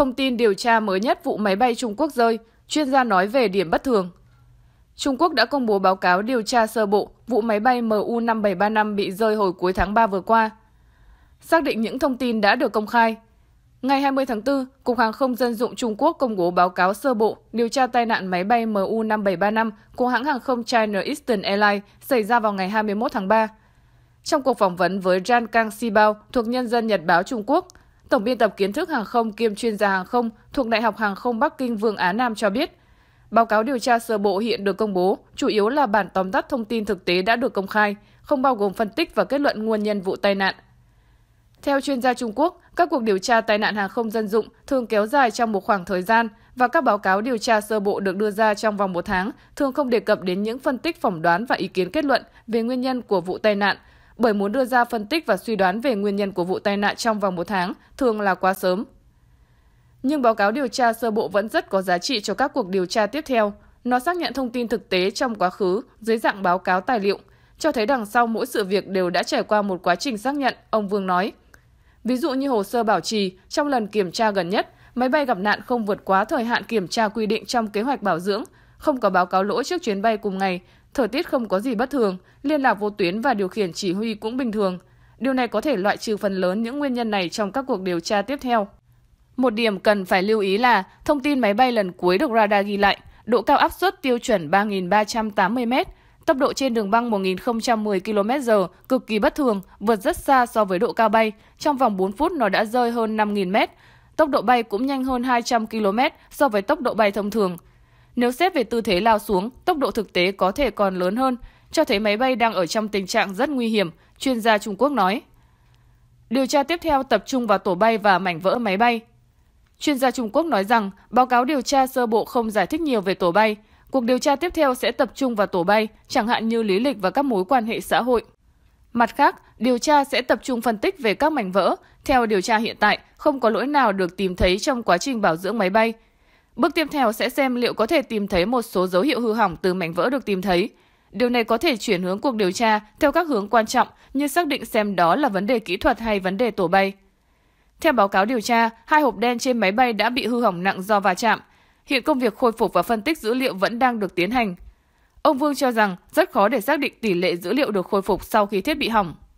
Thông tin điều tra mới nhất vụ máy bay Trung Quốc rơi, chuyên gia nói về điểm bất thường. Trung Quốc đã công bố báo cáo điều tra sơ bộ vụ máy bay MU-5735 bị rơi hồi cuối tháng 3 vừa qua. Xác định những thông tin đã được công khai. Ngày 20 tháng 4, Cục Hàng không Dân dụng Trung Quốc công bố báo cáo sơ bộ điều tra tai nạn máy bay MU-5735 của hãng hàng không China Eastern Airlines xảy ra vào ngày 21 tháng 3. Trong cuộc phỏng vấn với Jan Kang Sibao thuộc Nhân dân Nhật báo Trung Quốc – Tổng biên tập kiến thức hàng không kiêm chuyên gia hàng không thuộc Đại học Hàng không Bắc Kinh Vương Á Nam cho biết, báo cáo điều tra sơ bộ hiện được công bố chủ yếu là bản tóm tắt thông tin thực tế đã được công khai, không bao gồm phân tích và kết luận nguyên nhân vụ tai nạn. Theo chuyên gia Trung Quốc, các cuộc điều tra tai nạn hàng không dân dụng thường kéo dài trong một khoảng thời gian và các báo cáo điều tra sơ bộ được đưa ra trong vòng một tháng thường không đề cập đến những phân tích phỏng đoán và ý kiến kết luận về nguyên nhân của vụ tai nạn bởi muốn đưa ra phân tích và suy đoán về nguyên nhân của vụ tai nạn trong vòng một tháng thường là quá sớm. Nhưng báo cáo điều tra sơ bộ vẫn rất có giá trị cho các cuộc điều tra tiếp theo. Nó xác nhận thông tin thực tế trong quá khứ dưới dạng báo cáo tài liệu, cho thấy đằng sau mỗi sự việc đều đã trải qua một quá trình xác nhận, ông Vương nói. Ví dụ như hồ sơ bảo trì, trong lần kiểm tra gần nhất, máy bay gặp nạn không vượt quá thời hạn kiểm tra quy định trong kế hoạch bảo dưỡng, không có báo cáo lỗi trước chuyến bay cùng ngày Thời tiết không có gì bất thường, liên lạc vô tuyến và điều khiển chỉ huy cũng bình thường. Điều này có thể loại trừ phần lớn những nguyên nhân này trong các cuộc điều tra tiếp theo. Một điểm cần phải lưu ý là thông tin máy bay lần cuối được radar ghi lại, độ cao áp suất tiêu chuẩn 3.380m, tốc độ trên đường băng 1.010 km/h cực kỳ bất thường, vượt rất xa so với độ cao bay. Trong vòng 4 phút nó đã rơi hơn 5.000 m. Tốc độ bay cũng nhanh hơn 200 km so với tốc độ bay thông thường. Nếu xét về tư thế lao xuống, tốc độ thực tế có thể còn lớn hơn, cho thấy máy bay đang ở trong tình trạng rất nguy hiểm, chuyên gia Trung Quốc nói. Điều tra tiếp theo tập trung vào tổ bay và mảnh vỡ máy bay. Chuyên gia Trung Quốc nói rằng báo cáo điều tra sơ bộ không giải thích nhiều về tổ bay. Cuộc điều tra tiếp theo sẽ tập trung vào tổ bay, chẳng hạn như lý lịch và các mối quan hệ xã hội. Mặt khác, điều tra sẽ tập trung phân tích về các mảnh vỡ. Theo điều tra hiện tại, không có lỗi nào được tìm thấy trong quá trình bảo dưỡng máy bay, Bước tiếp theo sẽ xem liệu có thể tìm thấy một số dấu hiệu hư hỏng từ mảnh vỡ được tìm thấy. Điều này có thể chuyển hướng cuộc điều tra theo các hướng quan trọng như xác định xem đó là vấn đề kỹ thuật hay vấn đề tổ bay. Theo báo cáo điều tra, hai hộp đen trên máy bay đã bị hư hỏng nặng do va chạm. Hiện công việc khôi phục và phân tích dữ liệu vẫn đang được tiến hành. Ông Vương cho rằng rất khó để xác định tỷ lệ dữ liệu được khôi phục sau khi thiết bị hỏng.